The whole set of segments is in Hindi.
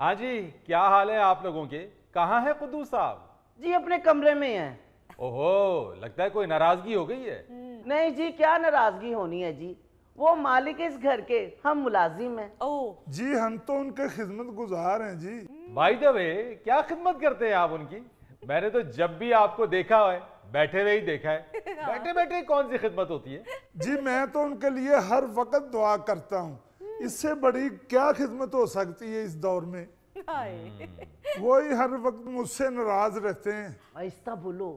हाँ जी क्या हाल है आप लोगों के कहाँ है कुदू साहब जी अपने कमरे में है ओहो लगता है कोई नाराजगी हो गई है हम्म। नहीं जी क्या नाराजगी होनी है जी वो मालिक इस घर के हम मुलाजिम हैं ओ जी हम तो उनके खिदमत गुजार हैं जी भाई दबे क्या खिदमत करते हैं आप उनकी मैंने तो जब भी आपको देखा है बैठे हुए ही देखा है हाँ। बैठे बैठे कौन सी खिदमत होती है जी मैं तो उनके लिए हर वक्त दुआ करता हूँ इससे बड़ी क्या खिदमत हो सकती है इस दौर में वही हर वक्त मुझसे नाराज रहते हैं आहिस्ता बोलो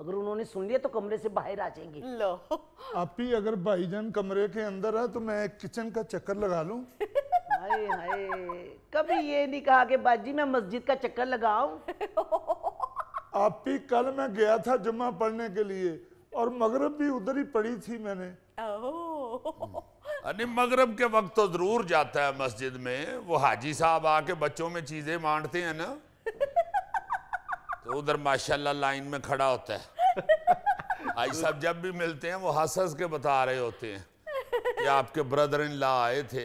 अगर उन्होंने सुन लिया तो कमरे से बाहर आ जाएंगे लो आप ही अगर भाईजान कमरे के अंदर है तो मैं किचन का चक्कर लगा लूं हाय हाय कभी ये नहीं कहा कि बाजी मैं मस्जिद का चक्कर लगाऊं आप ही कल मैं गया था जुमा पढ़ने के लिए और मगरब भी उधर ही पढ़ी थी मैंने અને મગરબ કે વક્ત તો જરૂર જાતા હૈ મસ્જિદ મે વો હાજી સાહબ આ કે બચ્ચો મે ચીજે માંડતે હે ના તો ઉધર માશાઅલ્લા લાઈન મેં ખડા હોતા હૈ આજી સાબ જબ ભી મિલતે હે વો હસસ કે બતા રહે હોતે હે કે આપકે બ્રધર ઇન લા આયે થે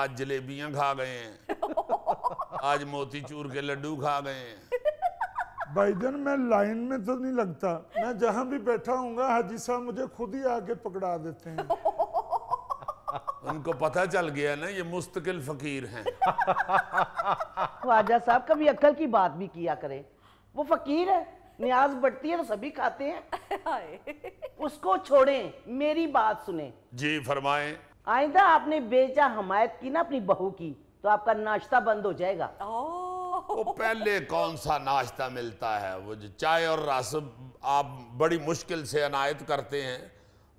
આજ જલેબિયાં ખા ગયે આજ મોતીચૂર કે લડડુ ખા ગયે બજેન મે લાઈન મેં તો નહીં લગતા મેં જહા ભી બેઠા હોંગા હાજી સાબ મુજે ખુદ હી આ કે પકડા દેતે હે उनको पता चल गया ना ये मुस्तकिल फकीर हैं ख्वाजा साहब कभी अक्ल की बात भी किया करें वो फकीर है न्याज बढ़ती है तो सभी खाते हैं उसको छोड़ें मेरी बात सुने जी फरमाए आइंदा आपने बेचा हमायत की ना अपनी बहू की तो आपका नाश्ता बंद हो जाएगा वो पहले कौन सा नाश्ता मिलता है वो जो चाय और रासब आप बड़ी मुश्किल से अनायत करते हैं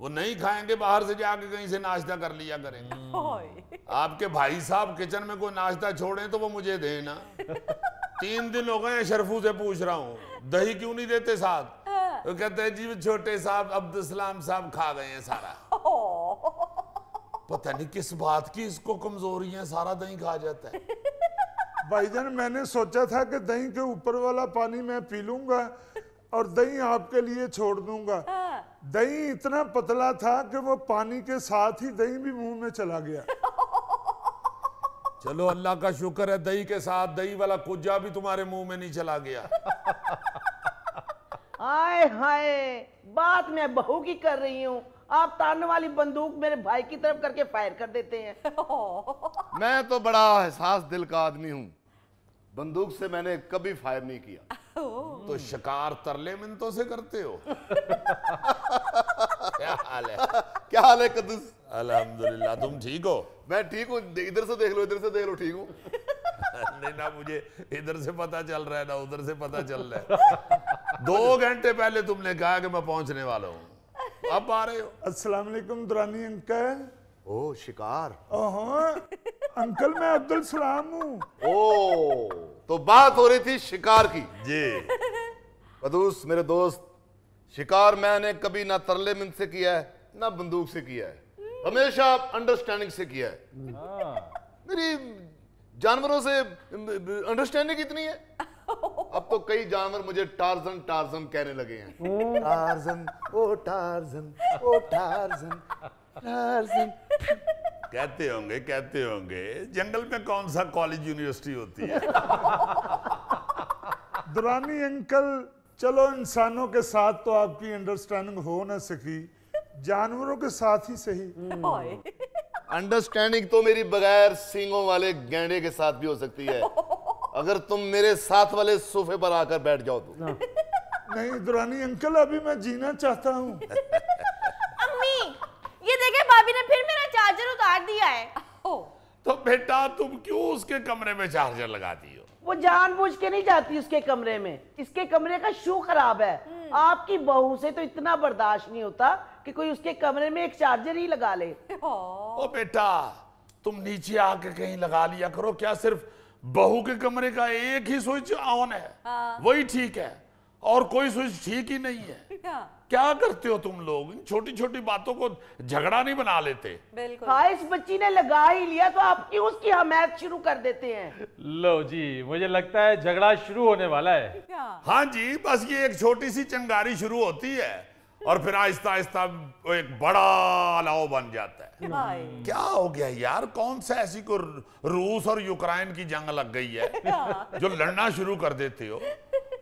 वो नहीं खाएंगे बाहर से जाके कहीं से नाश्ता कर लिया करेंगे आपके भाई साहब किचन में कोई नाश्ता छोड़े तो वो मुझे देना तीन दिन हो गए शरफू से पूछ रहा हूँ दही क्यों नहीं देते साथ तो कहते हैं जी छोटे साहब अब्दुलसलाम साहब खा गए हैं सारा पता नहीं किस बात की इसको कमजोरी है सारा दही खा जाता है भाई जान मैंने सोचा था कि दही के ऊपर वाला पानी मैं पी लूंगा और दही आपके लिए छोड़ दूंगा हाँ। दही इतना पतला था कि वो पानी के साथ ही दही भी मुंह में चला गया चलो अल्लाह का शुक्र है दही के साथ दही वाला कुजा भी तुम्हारे मुंह में नहीं चला गया आए हाय बात मैं बहू की कर रही हूँ आप तारने वाली बंदूक मेरे भाई की तरफ करके फायर कर देते हैं मैं तो बड़ा एहसास दिल का आदमी हूँ बंदूक से मैंने कभी फायर नहीं किया तो शिकार तरले मिनतों से करते हो क्या हाल है क्या हाल है कदस अल्हम्दुलिल्लाह तुम ठीक हो मैं ठीक हूँ इधर से देख लो इधर से देख लो ठीक हूँ नहीं ना मुझे इधर से पता चल रहा है ना उधर से पता चल रहा है दो घंटे पहले तुमने कहा कि मैं पहुंचने वाला हूँ अब आ रहे हो अस्सलाम वालेकुम दुरानी अंकल ओ शिकार अंकल मैं अब्दुल सलाम हूँ ओ तो बात हो रही थी शिकार की जी कदूस मेरे दोस्त शिकार मैंने कभी ना तरले मिन से किया है ना बंदूक से किया है हमेशा अंडरस्टैंडिंग से किया है हाँ। मेरी जानवरों से अंडरस्टैंडिंग इतनी है अब तो कई जानवर मुझे टार्जन टार्जन कहने लगे हैं टार्जन ओ टार्जन ओ टार्जन कहते होंगे कहते होंगे जंगल में कौन सा कॉलेज यूनिवर्सिटी होती है दुरानी अंकल चलो इंसानों के साथ तो आपकी अंडरस्टैंडिंग हो ना सकी जानवरों के साथ ही सही अंडरस्टैंडिंग तो मेरी बगैर सींगों वाले गेंडे के साथ भी हो सकती है अगर तुम मेरे साथ वाले सोफे पर आकर बैठ जाओ तो नहीं दुरानी अंकल अभी मैं जीना चाहता हूँ भाभी ने फिर मेरा चार्जर उतार दिया है ओ। तो बेटा तुम क्यों उसके कमरे में चार्जर लगाती हो वो जानबूझ के नहीं जाती उसके कमरे में इसके कमरे का शू खराब है हम्म। आपकी बहू से तो इतना बर्दाश्त नहीं होता कि कोई उसके कमरे में एक चार्जर ही लगा ले ओ बेटा तुम नीचे आके कहीं लगा लिया करो क्या सिर्फ बहू के कमरे का एक ही स्विच ऑन है हाँ। वही ठीक है और कोई स्विच ठीक ही नहीं है हाँ। क्या करते हो तुम लोग इन छोटी छोटी बातों को झगड़ा नहीं बना लेते हाँ इस बच्ची ने लगा ही लिया तो आप क्यों उसकी हमायत शुरू कर देते हैं लो जी मुझे लगता है झगड़ा शुरू होने वाला है हाँ जी बस ये एक छोटी सी चंगारी शुरू होती है और फिर आहिस्ता आहिस्ता एक बड़ा अलाव बन जाता है क्या हो गया यार कौन सा ऐसी को रूस और यूक्रेन की जंग लग गई है हाँ। जो लड़ना शुरू कर देते हो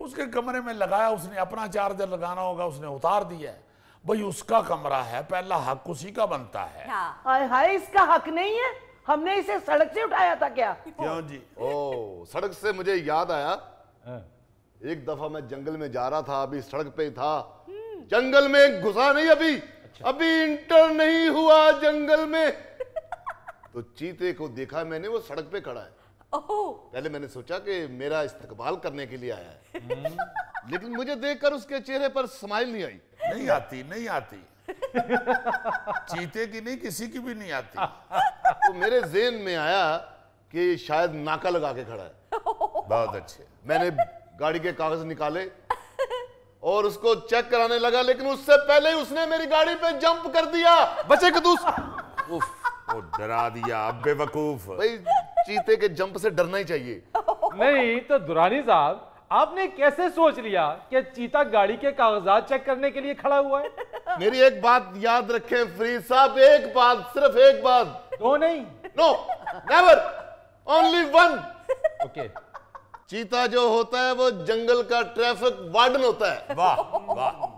उसके कमरे में लगाया उसने अपना चार्जर लगाना होगा उसने उतार दिया है भाई उसका कमरा है पहला हक उसी का बनता है हाँ। हाय हाय इसका हक नहीं है हमने इसे सड़क से उठाया था क्या क्यों जी ओ सड़क से मुझे याद आया हाँ। एक दफा मैं जंगल में जा रहा था अभी सड़क पे था हम्म। जंगल में घुसा नहीं अभी अच्छा। अभी इंटर नहीं हुआ जंगल में तो चीते को देखा मैंने वो सड़क पे खड़ा है पहले मैंने सोचा कि मेरा इस्तकबाल करने के लिए आया है लेकिन मुझे देखकर उसके चेहरे पर स्माइल नहीं आई नहीं आती नहीं आती चीते की नहीं किसी की भी नहीं आती तो मेरे जेन में आया कि शायद नाका लगा के खड़ा है बहुत अच्छे मैंने गाड़ी के कागज निकाले और उसको चेक कराने लगा लेकिन उससे पहले उसने मेरी गाड़ी पे जंप कर दिया बचे कदूस दूसरा डरा दिया अब बेवकूफ भाई चीते के जंप से डरना ही चाहिए नहीं तो दुरानी साहब आपने कैसे सोच लिया कि चीता गाड़ी के कागजात चेक करने के लिए खड़ा हुआ है मेरी एक बात याद रखें फ्री साहब एक बात सिर्फ एक बात दो नहीं no never only one okay चीता जो होता है वो जंगल का ट्रैफिक वार्डन होता है वाह वाह